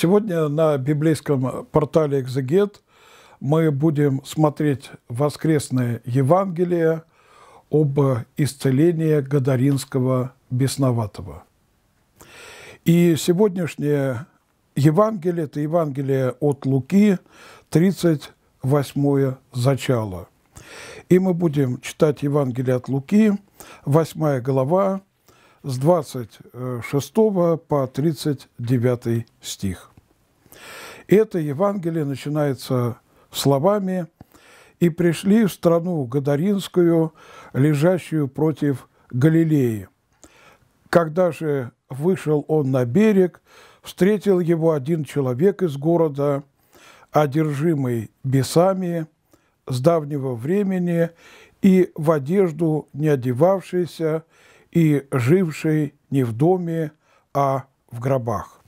Сегодня на библейском портале «Экзегет» мы будем смотреть воскресное Евангелие об исцелении Гадаринского бесноватого. И сегодняшнее Евангелие – это Евангелие от Луки, 38 зачало. И мы будем читать Евангелие от Луки, 8 глава, с 26 по 39 стих. Это Евангелие начинается словами «И пришли в страну Гадаринскую, лежащую против Галилеи. Когда же вышел он на берег, встретил его один человек из города, одержимый бесами с давнего времени и в одежду не одевавшийся, и живший не в доме, а в гробах.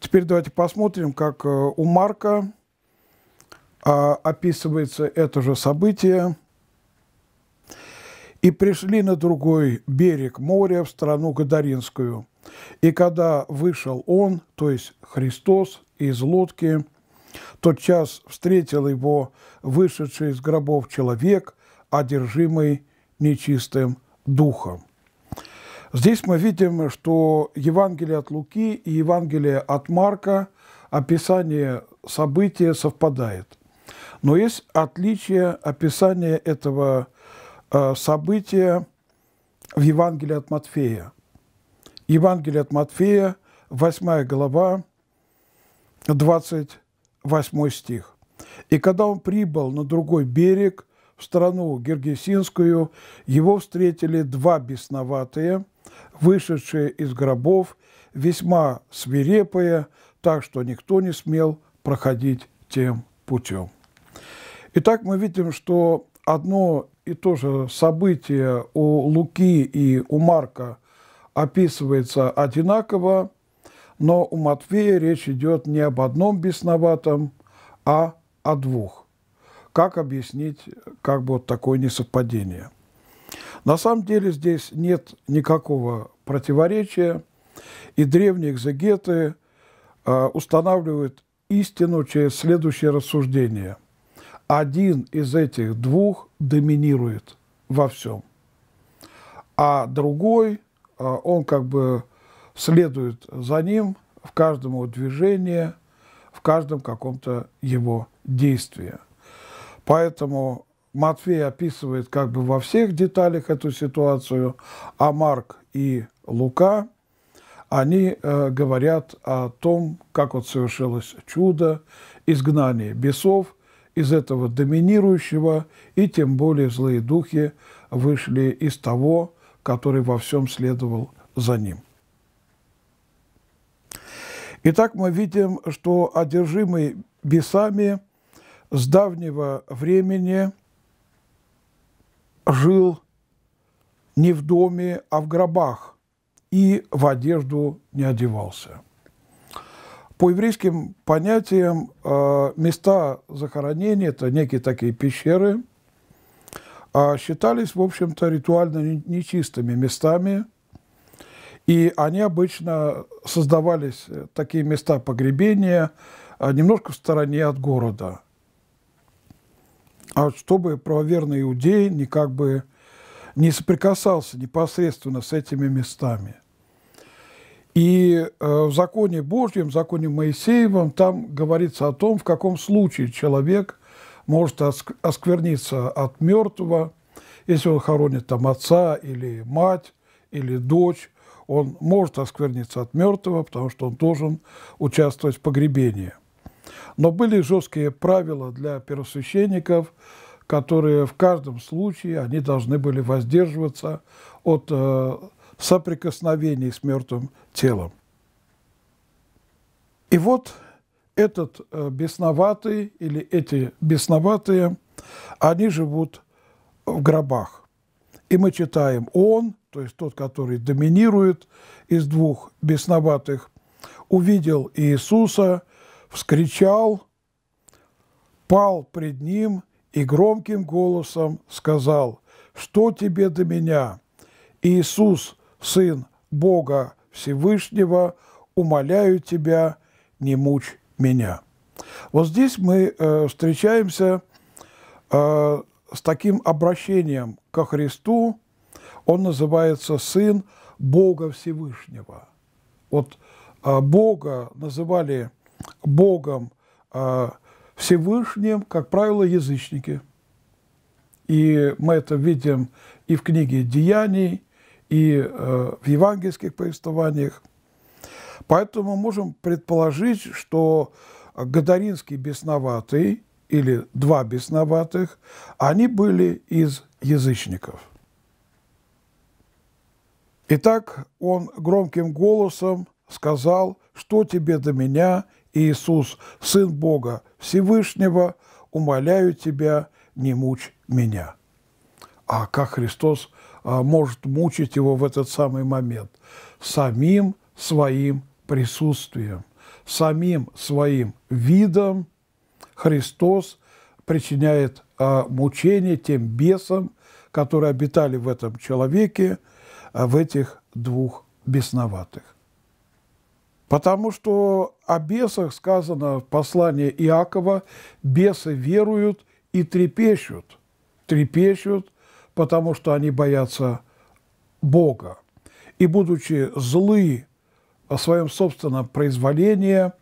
Теперь давайте посмотрим, как э, у Марка а, описывается это же событие. «И пришли на другой берег моря, в страну Гадаринскую. И когда вышел он, то есть Христос, из лодки, тот час встретил его вышедший из гробов человек, одержимый нечистым духом. Здесь мы видим, что Евангелие от Луки и Евангелие от Марка, описание события совпадает. Но есть отличие описания этого э, события в Евангелии от Матфея. Евангелие от Матфея, 8 глава, 28 стих. «И когда он прибыл на другой берег, в страну Гергесинскую, его встретили два бесноватые – вышедшая из гробов, весьма свирепая, так что никто не смел проходить тем путем. Итак, мы видим, что одно и то же событие у Луки и у Марка описывается одинаково, но у Матфея речь идет не об одном бесноватом, а о двух. Как объяснить как бы вот такое несовпадение? На самом деле здесь нет никакого противоречия, и древние экзегеты а, устанавливают истину через следующее рассуждение. Один из этих двух доминирует во всем, а другой, а, он как бы следует за ним в каждом его движении, в каждом каком-то его действии. Поэтому Матфей описывает как бы во всех деталях эту ситуацию, а Марк и Лука, они э, говорят о том, как вот совершилось чудо, изгнание бесов из этого доминирующего, и тем более злые духи вышли из того, который во всем следовал за ним. Итак, мы видим, что одержимый бесами с давнего времени – жил не в доме, а в гробах и в одежду не одевался. По еврейским понятиям э, места захоронения, это некие такие пещеры, а считались, в общем-то, ритуально нечистыми местами, и они обычно создавались, э, такие места погребения, э, немножко в стороне от города – а чтобы правоверный иудей не как бы не соприкасался непосредственно с этими местами. И э, в законе Божьем, в законе Моисеевом, там говорится о том, в каком случае человек может оскверниться от мертвого, если он хоронит там отца или мать или дочь, он может оскверниться от мертвого, потому что он должен участвовать в погребении. Но были жесткие правила для первосвященников, которые в каждом случае они должны были воздерживаться от э, соприкосновений с мертвым телом. И вот этот э, бесноватый или эти бесноватые, они живут в гробах. И мы читаем «Он», то есть тот, который доминирует из двух бесноватых, увидел Иисуса вскричал, пал пред ним и громким голосом сказал, «Что тебе до меня? Иисус, Сын Бога Всевышнего, умоляю тебя, не мучь меня». Вот здесь мы э, встречаемся э, с таким обращением ко Христу, он называется Сын Бога Всевышнего. Вот э, Бога называли Богом а, Всевышним, как правило, язычники. И мы это видим и в книге «Деяний», и а, в евангельских повествованиях. Поэтому можем предположить, что Гадаринский бесноватый или два бесноватых, они были из язычников. Итак, он громким голосом сказал, что тебе до меня – Иисус, Сын Бога Всевышнего, умоляю Тебя, не мучь меня». А как Христос а, может мучить его в этот самый момент? Самим своим присутствием, самим своим видом Христос причиняет а, мучение тем бесам, которые обитали в этом человеке, а, в этих двух бесноватых. Потому что о бесах сказано в послании Иакова, бесы веруют и трепещут. Трепещут, потому что они боятся Бога. И будучи злы о своем собственном произволении,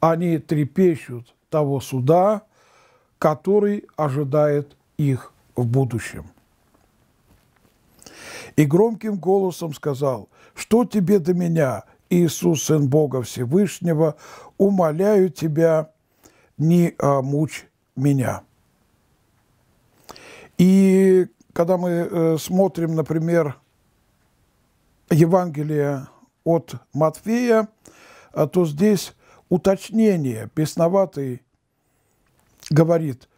они трепещут того суда, который ожидает их в будущем. И громким голосом сказал, «Что тебе до меня? Иисус, Сын Бога Всевышнего, умоляю Тебя, не а, мучь меня». И когда мы э, смотрим, например, Евангелие от Матфея, а, то здесь уточнение. Бесноватый говорит,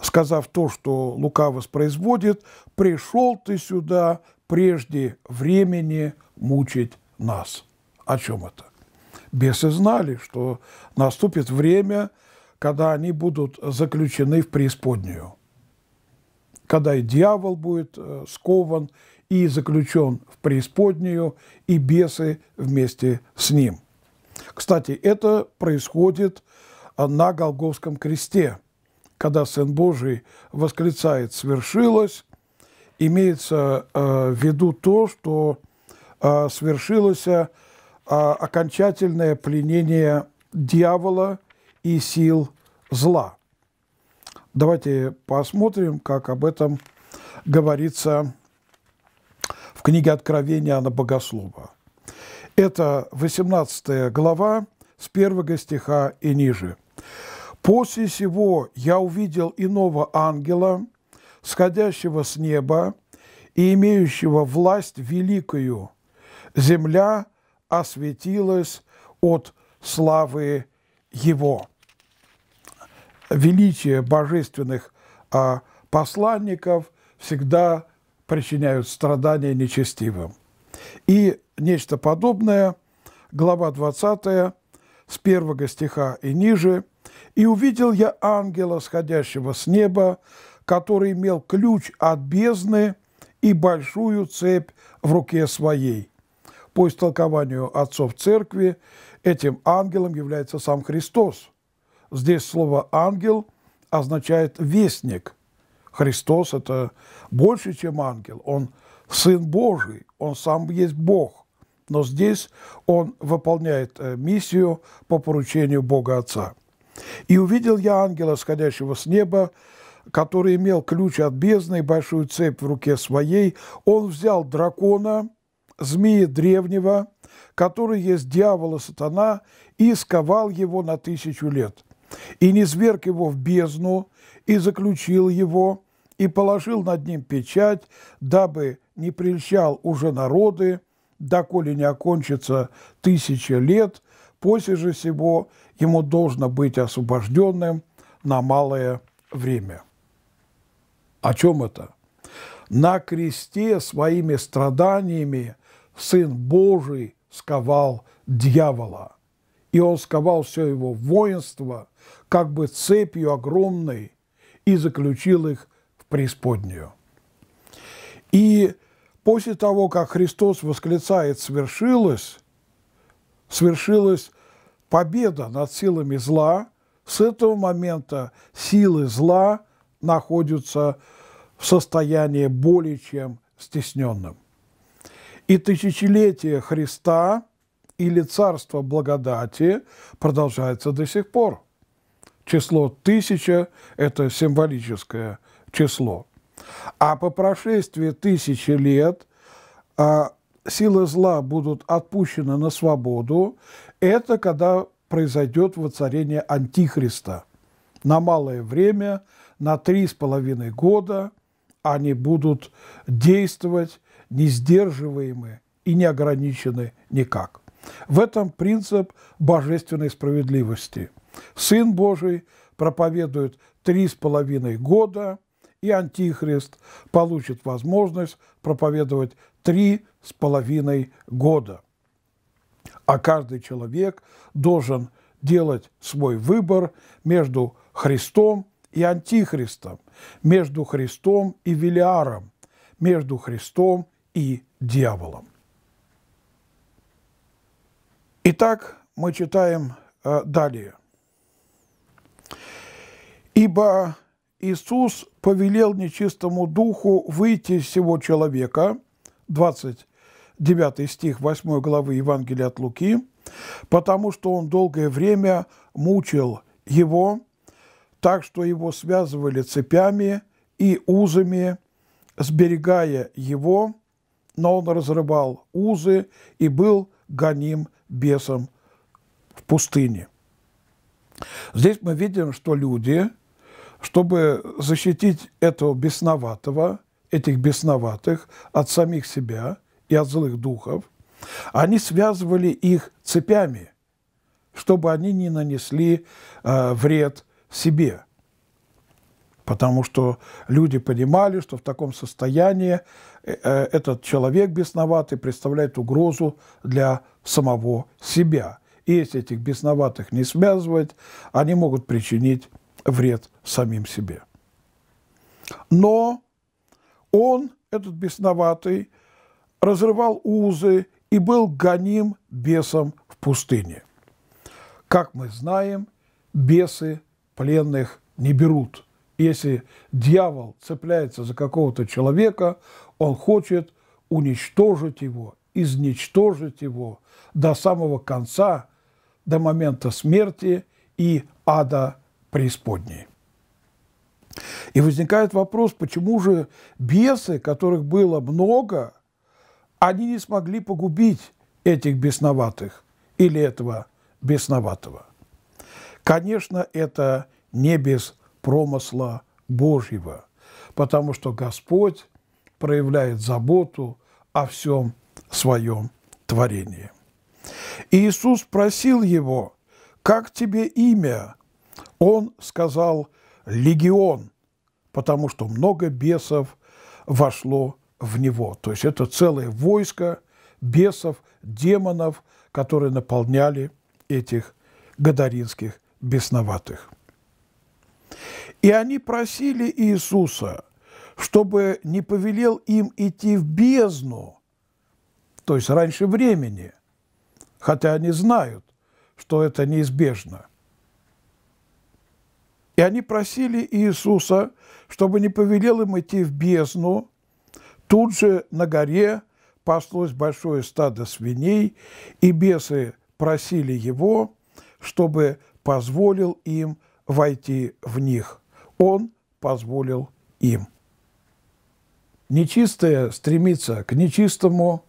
сказав то, что Лука воспроизводит, «Пришел ты сюда прежде времени мучить нас» о чем это. Бесы знали, что наступит время, когда они будут заключены в преисподнюю, когда и дьявол будет э, скован и заключен в преисподнюю, и бесы вместе с ним. Кстати, это происходит э, на Голговском кресте, когда Сын Божий восклицает «свершилось», имеется э, в виду то, что свершилось а, окончательное пленение дьявола и сил зла. Давайте посмотрим, как об этом говорится в книге Откровения Анна Богослова. Это 18 глава с первого стиха и ниже. «После сего я увидел иного ангела, сходящего с неба и имеющего власть великую. Земля – осветилось от славы Его. Величие божественных а, посланников всегда причиняют страдания нечестивым. И нечто подобное, глава 20, с первого стиха и ниже, «И увидел я ангела, сходящего с неба, который имел ключ от бездны и большую цепь в руке своей. По истолкованию отцов церкви этим ангелом является сам Христос. Здесь слово «ангел» означает «вестник». Христос – это больше, чем ангел. Он Сын Божий, Он сам есть Бог. Но здесь Он выполняет э, миссию по поручению Бога Отца. «И увидел я ангела, сходящего с неба, который имел ключ от бездны и большую цепь в руке своей. Он взял дракона, змея древнего, который есть дьявол и сатана, и сковал его на тысячу лет, и низверг его в бездну, и заключил его, и положил над ним печать, дабы не прельщал уже народы, доколе не окончится тысяча лет, после же сего ему должно быть освобожденным на малое время. О чем это? На кресте своими страданиями – Сын Божий сковал дьявола, и он сковал все его воинство как бы цепью огромной и заключил их в преисподнюю. И после того, как Христос восклицает «свершилось», свершилась победа над силами зла, с этого момента силы зла находятся в состоянии более чем стесненным. И тысячелетие Христа или Царство благодати продолжается до сих пор. Число тысяча – это символическое число. А по прошествии тысячи лет а, силы зла будут отпущены на свободу. Это когда произойдет воцарение Антихриста. На малое время, на три с половиной года они будут действовать не сдерживаемы и не ограничены никак. В этом принцип божественной справедливости. Сын Божий проповедует три с половиной года, и Антихрист получит возможность проповедовать три с половиной года. А каждый человек должен делать свой выбор между Христом и Антихристом, между Христом и Велиаром, между Христом и дьяволом. Итак, мы читаем э, далее. «Ибо Иисус повелел нечистому духу выйти из всего человека» 29 стих 8 главы Евангелия от Луки, «потому что он долгое время мучил его, так что его связывали цепями и узами, сберегая его, но он разрывал узы и был гоним бесом в пустыне. Здесь мы видим, что люди, чтобы защитить этого бесноватого, этих бесноватых от самих себя и от злых духов, они связывали их цепями, чтобы они не нанесли э, вред себе – потому что люди понимали, что в таком состоянии э, э, этот человек бесноватый представляет угрозу для самого себя. И если этих бесноватых не связывать, они могут причинить вред самим себе. Но он, этот бесноватый, разрывал узы и был гоним бесом в пустыне. Как мы знаем, бесы пленных не берут – если дьявол цепляется за какого-то человека, он хочет уничтожить его, изничтожить его до самого конца, до момента смерти и ада преисподней. И возникает вопрос, почему же бесы, которых было много, они не смогли погубить этих бесноватых или этого бесноватого? Конечно, это не без промысла Божьего, потому что Господь проявляет заботу о всем своем творении. И Иисус спросил его, «Как тебе имя?» Он сказал, «Легион», потому что много бесов вошло в него. То есть это целое войско бесов, демонов, которые наполняли этих гадаринских бесноватых. И они просили Иисуса, чтобы не повелел им идти в бездну, то есть раньше времени, хотя они знают, что это неизбежно. И они просили Иисуса, чтобы не повелел им идти в бездну. Тут же на горе паслось большое стадо свиней, и бесы просили его, чтобы позволил им войти в них он позволил им. Нечистое стремится к нечистому,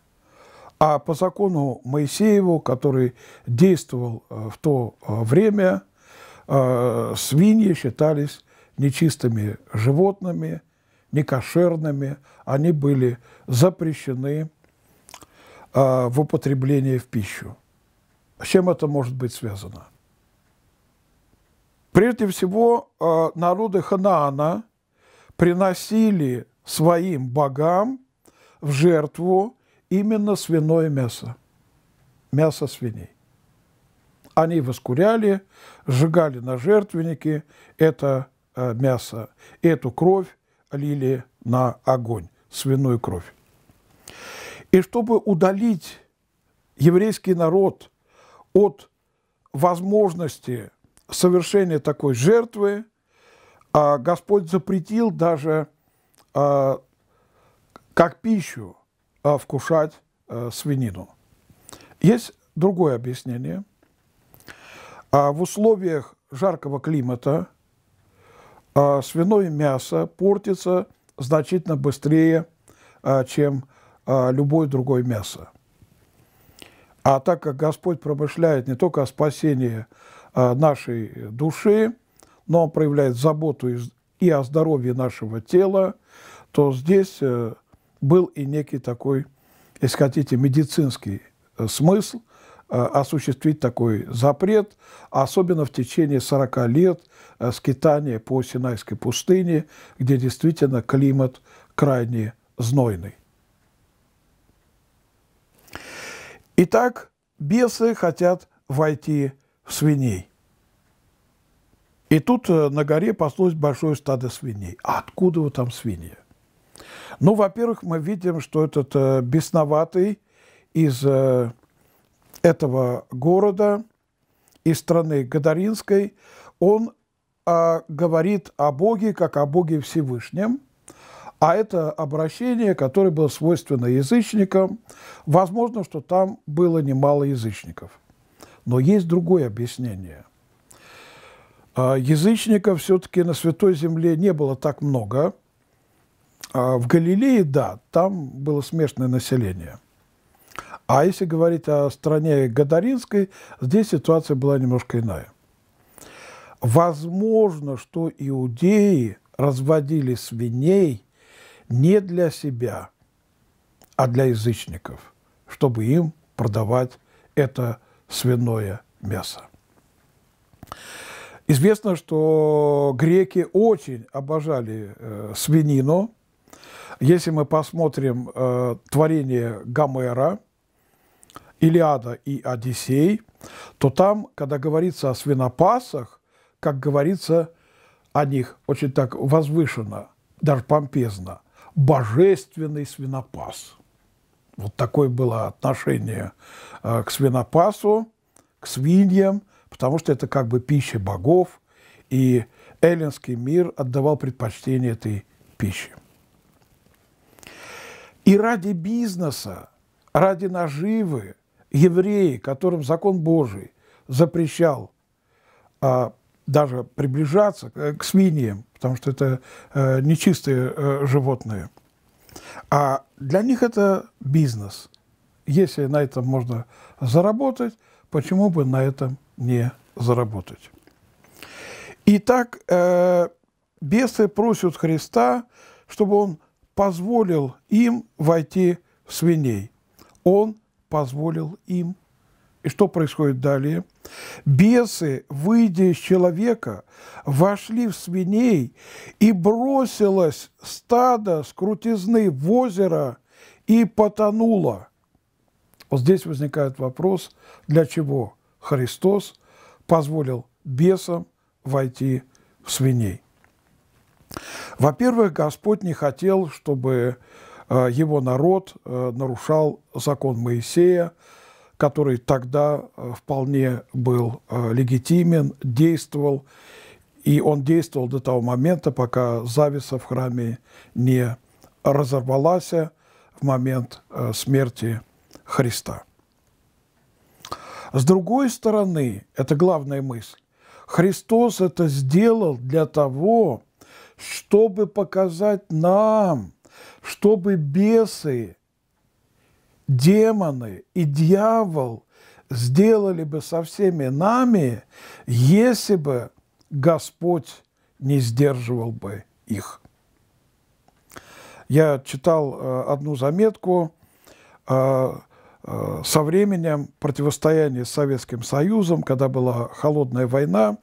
а по закону Моисееву, который действовал э, в то э, время, э, свиньи считались нечистыми животными, некошерными, они были запрещены в употреблении в пищу. С чем это может быть связано? Прежде всего, э, народы Ханаана приносили своим богам в жертву именно свиное мясо, мясо свиней. Они воскуряли, сжигали на жертвенники это э, мясо, эту кровь лили на огонь, свиную кровь. И чтобы удалить еврейский народ от возможности совершение такой жертвы а Господь запретил даже а, как пищу а, вкушать а, свинину. Есть другое объяснение. А в условиях жаркого климата а, свиное мясо портится значительно быстрее, а, чем а, любое другое мясо. А так как Господь промышляет не только о спасении, Э, нашей души, но он проявляет заботу и о здоровье нашего тела, то здесь э, был и некий такой, если хотите, медицинский э, смысл осуществить такой запрет, особенно в течение 40 лет скитания по Синайской пустыне, где действительно климат крайне знойный. Итак, бесы хотят войти в свиней. И тут э, на горе паслось большое стадо свиней. А откуда вы там свиньи? Ну, во-первых, мы видим, что этот э, бесноватый из э, этого города, из страны Гадаринской, он а, говорит о Боге, как о Боге Всевышнем. А это обращение, которое было свойственно язычникам. Возможно, что там было немало язычников. Но есть другое объяснение. А, язычников все-таки на Святой Земле не было так много. А, в Галилее, да, там было смешное население. А если говорить о стране Гадаринской, здесь ситуация была немножко иная. Возможно, что иудеи разводили свиней не для себя, а для язычников, чтобы им продавать это свиное мясо. Известно, что греки очень обожали э, свинину. Если мы посмотрим э, творение Гомера, Илиада и Одиссей, то там, когда говорится о свинопасах, как говорится о них очень так возвышенно, даже помпезно, божественный свинопас. Вот такое было отношение э, к свинопасу, к свиньям потому что это как бы пища богов, и эллинский мир отдавал предпочтение этой пище. И ради бизнеса, ради наживы евреи, которым закон Божий запрещал а, даже приближаться к свиньям, потому что это э, нечистые э, животные. А для них это бизнес. Если на этом можно заработать, почему бы на этом не заработать. Итак, э, бесы просят Христа, чтобы он позволил им войти в свиней. Он позволил им. И что происходит далее? Бесы, выйдя из человека, вошли в свиней, и бросилось стадо с крутизны в озеро и потонуло. Вот здесь возникает вопрос, для чего? Христос позволил бесам войти в свиней. Во-первых, Господь не хотел, чтобы э, его народ э, нарушал закон Моисея, который тогда э, вполне был легитимен, действовал, и он действовал до того момента, пока зависа в храме не разорвалась в момент смерти Христа. С другой стороны, это главная мысль, Христос это сделал для того, чтобы показать нам, чтобы бесы, демоны и дьявол сделали бы со всеми нами, если бы Господь не сдерживал бы их. Я читал э, одну заметку, э, Э, со временем противостояние с Советским Союзом, когда была холодная война,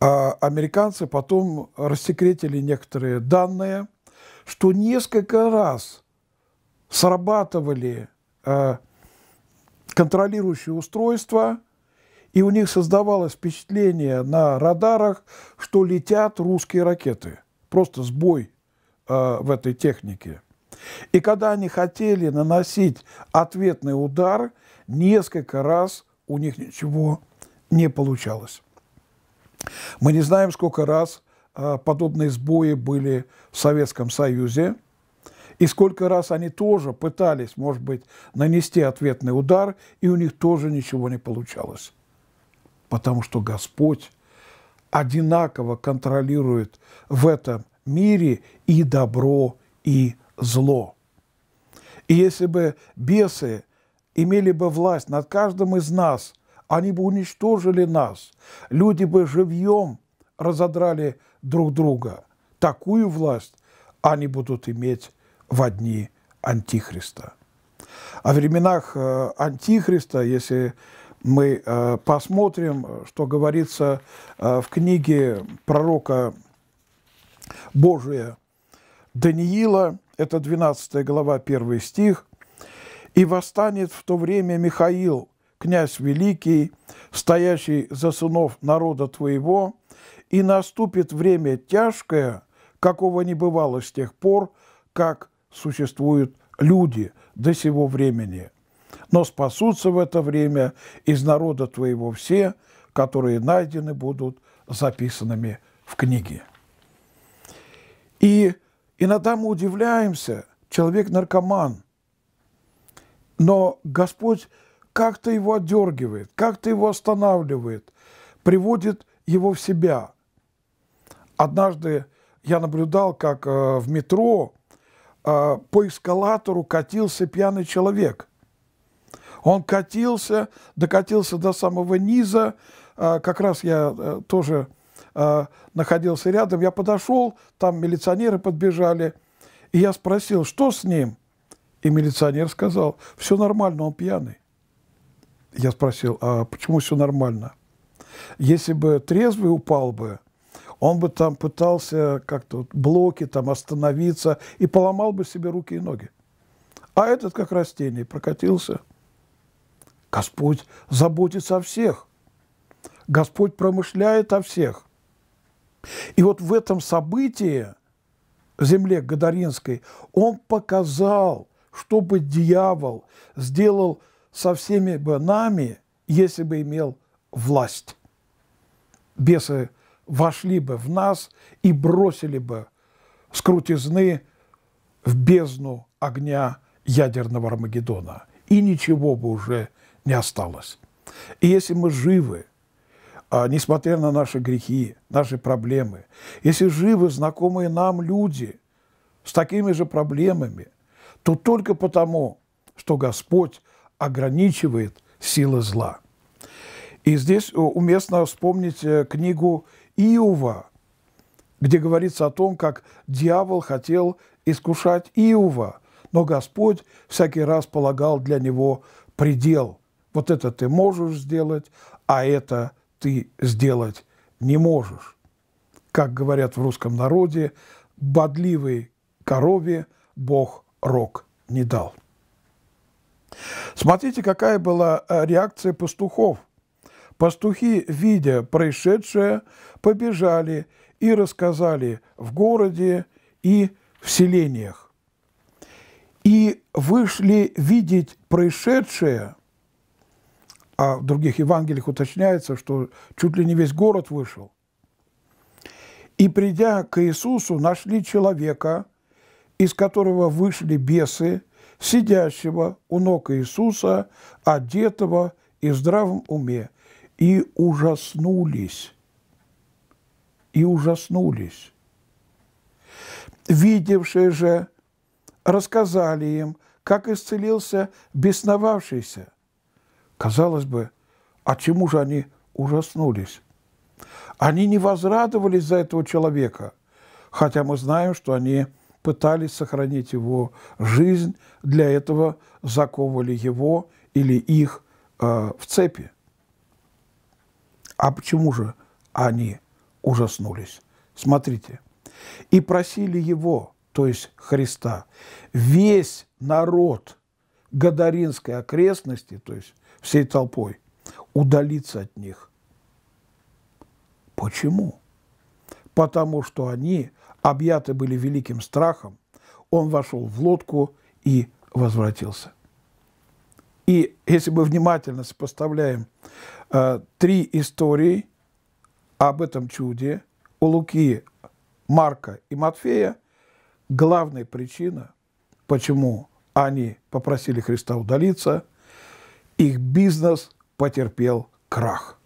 а американцы потом рассекретили некоторые данные, что несколько раз срабатывали э, контролирующие устройства, и у них создавалось впечатление на радарах, что летят русские ракеты. Просто сбой э, в этой технике. И когда они хотели наносить ответный удар, несколько раз у них ничего не получалось. Мы не знаем, сколько раз а, подобные сбои были в Советском Союзе, и сколько раз они тоже пытались, может быть, нанести ответный удар, и у них тоже ничего не получалось. Потому что Господь одинаково контролирует в этом мире и добро, и зло. И если бы бесы имели бы власть над каждым из нас, они бы уничтожили нас. Люди бы живьем разодрали друг друга. Такую власть они будут иметь в дни Антихриста. О временах э, Антихриста, если мы э, посмотрим, что говорится э, в книге пророка Божия Даниила – это 12 глава, 1 стих, «И восстанет в то время Михаил, князь великий, стоящий за сынов народа твоего, и наступит время тяжкое, какого не бывало с тех пор, как существуют люди до сего времени. Но спасутся в это время из народа твоего все, которые найдены будут записанными в книге». И Иногда мы удивляемся, человек наркоман, но Господь как-то его отдергивает, как-то его останавливает, приводит его в себя. Однажды я наблюдал, как э, в метро э, по эскалатору катился пьяный человек. Он катился, докатился до самого низа. Э, как раз я тоже э, находился рядом. Я подошел, там милиционеры подбежали, и я спросил, что с ним? И милиционер сказал, все нормально, он пьяный. Я спросил, а почему все нормально? Если бы трезвый упал бы, он бы там пытался как-то блоки там остановиться и поломал бы себе руки и ноги. А этот как растение прокатился. Господь заботится о всех. Господь промышляет о всех. И вот в этом событии, земле Гадаринской, он показал, что бы дьявол сделал со всеми бы нами, если бы имел власть. Бесы вошли бы в нас и бросили бы с крутизны в бездну огня ядерного Армагеддона. И ничего бы уже не осталось. И если мы живы – а, несмотря на наши грехи, наши проблемы, если живы знакомые нам люди с такими же проблемами, то только потому, что Господь ограничивает силы зла. И здесь э, уместно вспомнить э, книгу Иова, где говорится о том, как дьявол хотел искушать Иова, но Господь всякий раз полагал для него предел. Вот это ты можешь сделать, а это – ты сделать не можешь. Как говорят в русском народе, бодливой корове Бог рог не дал. Смотрите, какая была э, реакция пастухов. Пастухи, видя происшедшее, побежали и рассказали в городе и в селениях. И вышли видеть происшедшее – а в других Евангелиях уточняется, что чуть ли не весь город вышел. И придя к Иисусу, нашли человека, из которого вышли бесы, сидящего у ног Иисуса, одетого и в здравом уме, и ужаснулись. И ужаснулись. Видевшие же рассказали им, как исцелился бесновавшийся – Казалось бы, а чему же они ужаснулись? Они не возрадовались за этого человека, хотя мы знаем, что они пытались сохранить его жизнь, для этого заковывали его или их э, в цепи. А почему же они ужаснулись? Смотрите. «И просили его, то есть Христа, весь народ Гадаринской окрестности, то есть всей толпой, удалиться от них. Почему? Потому что они объяты были великим страхом, он вошел в лодку и возвратился. И если мы внимательно сопоставляем э, три истории об этом чуде у Луки, Марка и Матфея, главная причина, почему они попросили Христа удалиться – их бизнес потерпел крах.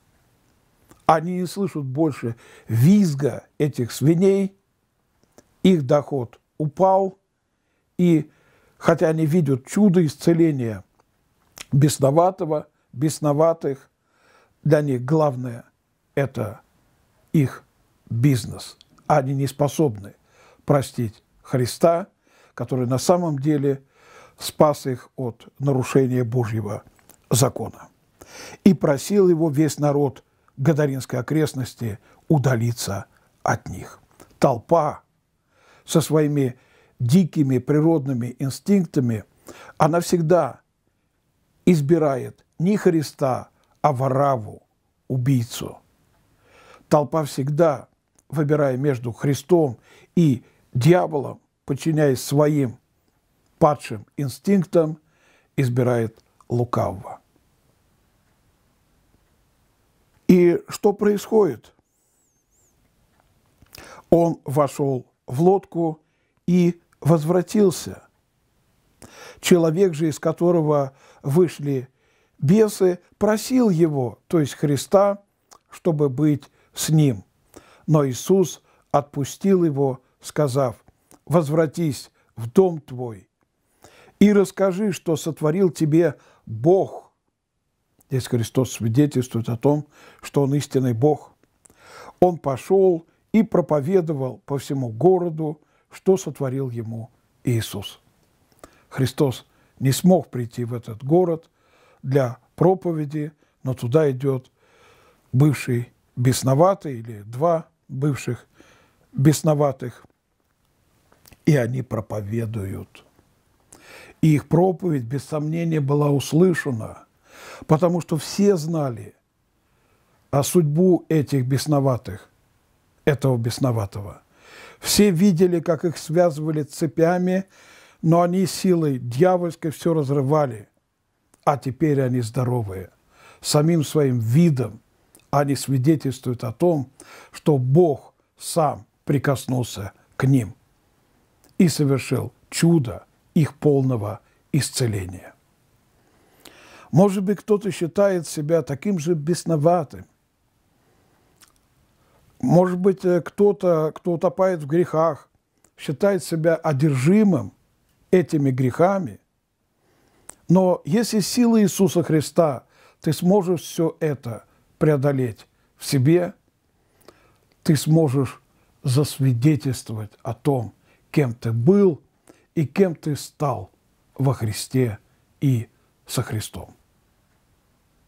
Они не слышат больше визга этих свиней, их доход упал, и хотя они видят чудо исцеления бесноватого, бесноватых, для них главное – это их бизнес. Они не способны простить Христа, который на самом деле спас их от нарушения Божьего закона. И просил его весь народ Гадаринской окрестности удалиться от них. Толпа со своими дикими природными инстинктами, она всегда избирает не Христа, а Вараву, убийцу. Толпа всегда, выбирая между Христом и дьяволом, подчиняясь своим падшим инстинктам, избирает лукавого. И что происходит? Он вошел в лодку и возвратился. Человек же, из которого вышли бесы, просил его, то есть Христа, чтобы быть с ним. Но Иисус отпустил его, сказав, «Возвратись в дом твой и расскажи, что сотворил тебе Бог» Здесь Христос свидетельствует о том, что Он истинный Бог. Он пошел и проповедовал по всему городу, что сотворил ему Иисус. Христос не смог прийти в этот город для проповеди, но туда идет бывший бесноватый или два бывших бесноватых, и они проповедуют. И их проповедь, без сомнения, была услышана – Потому что все знали о судьбу этих бесноватых, этого бесноватого. Все видели, как их связывали цепями, но они силой дьявольской все разрывали. А теперь они здоровые. Самим своим видом они свидетельствуют о том, что Бог сам прикоснулся к ним и совершил чудо их полного исцеления. Может быть, кто-то считает себя таким же бесноватым. Может быть, э, кто-то, кто утопает в грехах, считает себя одержимым этими грехами. Но если сила Иисуса Христа, ты сможешь все это преодолеть в себе, ты сможешь засвидетельствовать о том, кем ты был и кем ты стал во Христе и Христе со Христом.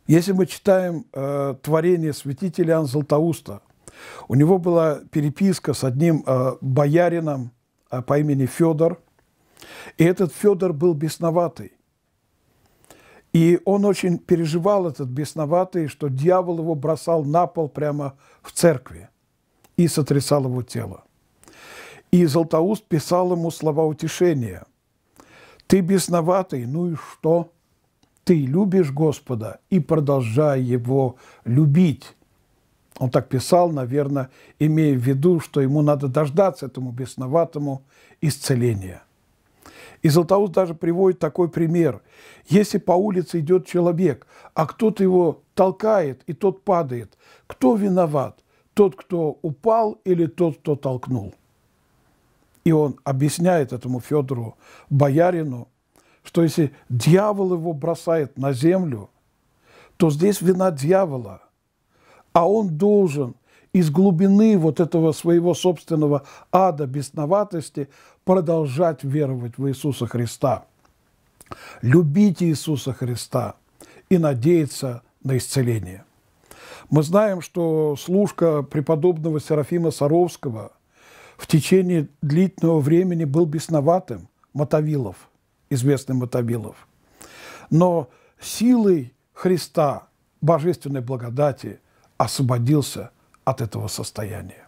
Если мы читаем э, творение святителя Иоанна Златоуста, у него была переписка с одним э, боярином э, по имени Федор, и этот Федор был бесноватый. И он очень переживал этот бесноватый, что дьявол его бросал на пол прямо в церкви и сотрясал его тело. И Златоуст писал ему слова утешения. «Ты бесноватый, ну и что?» ты любишь Господа и продолжай Его любить. Он так писал, наверное, имея в виду, что ему надо дождаться этому бесноватому исцеления. И Златоуст даже приводит такой пример. Если по улице идет человек, а кто-то его толкает, и тот падает, кто виноват? Тот, кто упал или тот, кто толкнул? И он объясняет этому Федору Боярину, что если дьявол его бросает на землю, то здесь вина дьявола, а он должен из глубины вот этого своего собственного ада бесноватости продолжать веровать в Иисуса Христа, любить Иисуса Христа и надеяться на исцеление. Мы знаем, что служка преподобного Серафима Саровского в течение длительного времени был бесноватым, Мотовилов – известный Мотовилов. Но силой Христа, божественной благодати, освободился от этого состояния.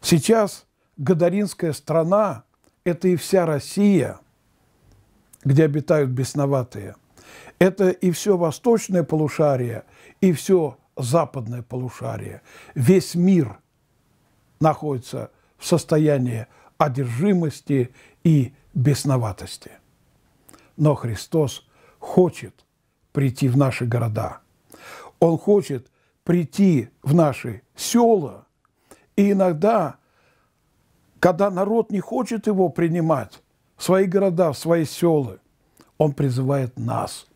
Сейчас Гадаринская страна – это и вся Россия, где обитают бесноватые. Это и все восточное полушарие, и все западное полушарие. Весь мир находится в состоянии одержимости и бесноватости. Но Христос хочет прийти в наши города. Он хочет прийти в наши села. И иногда, когда народ не хочет его принимать в свои города, в свои села, он призывает нас,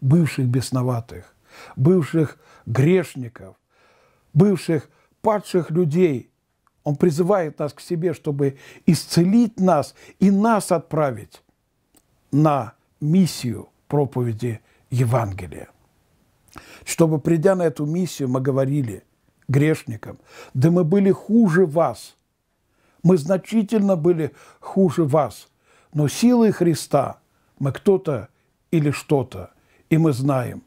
бывших бесноватых, бывших грешников, бывших падших людей – он призывает нас к себе, чтобы исцелить нас и нас отправить на миссию проповеди Евангелия. Чтобы, придя на эту миссию, мы говорили грешникам, да мы были хуже вас, мы значительно были хуже вас, но силой Христа мы кто-то или что-то, и мы знаем,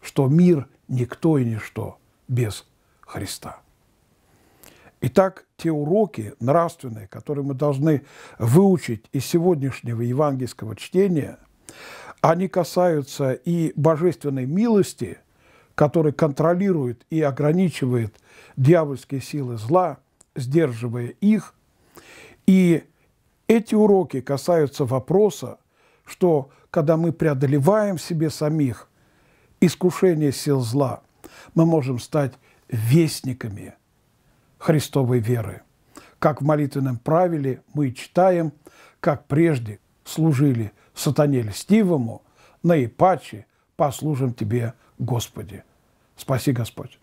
что мир никто и ничто без Христа. Итак, те уроки нравственные, которые мы должны выучить из сегодняшнего евангельского чтения, они касаются и божественной милости, которая контролирует и ограничивает дьявольские силы зла, сдерживая их. И эти уроки касаются вопроса, что когда мы преодолеваем в себе самих искушение сил зла, мы можем стать вестниками – Христовой веры. Как в молитвенном правиле мы читаем, как прежде служили сатане льстивому, наипаче послужим Тебе, Господи. Спаси, Господь.